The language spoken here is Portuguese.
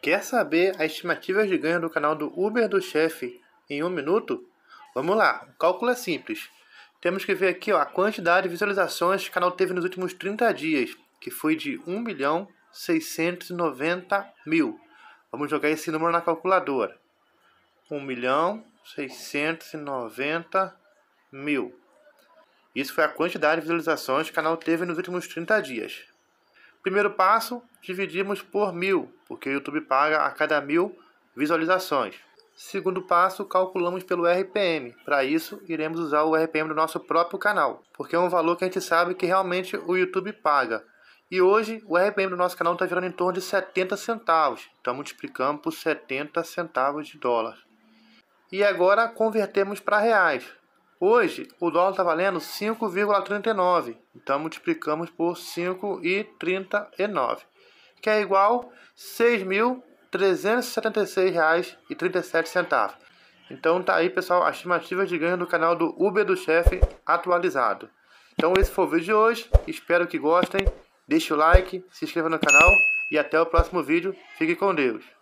Quer saber as estimativas de ganho do canal do Uber do chefe em um minuto? Vamos lá, o cálculo é simples. Temos que ver aqui ó, a quantidade de visualizações que o canal teve nos últimos 30 dias, que foi de 1 milhão 690 mil. Vamos jogar esse número na calculadora. 1 milhão 690 mil. Isso foi a quantidade de visualizações que o canal teve nos últimos 30 dias. Primeiro passo, dividimos por mil, porque o YouTube paga a cada mil visualizações. Segundo passo, calculamos pelo RPM. Para isso, iremos usar o RPM do nosso próprio canal, porque é um valor que a gente sabe que realmente o YouTube paga. E hoje o RPM do nosso canal está girando em torno de 70 centavos. Então multiplicamos por 70 centavos de dólar. E agora convertemos para reais. Hoje, o dólar está valendo 5,39. Então, multiplicamos por 5,39, que é igual a 6.376,37 Então, tá aí, pessoal, a estimativa de ganho do canal do Uber do Chefe atualizado. Então, esse foi o vídeo de hoje. Espero que gostem. Deixe o like, se inscreva no canal e até o próximo vídeo. Fique com Deus.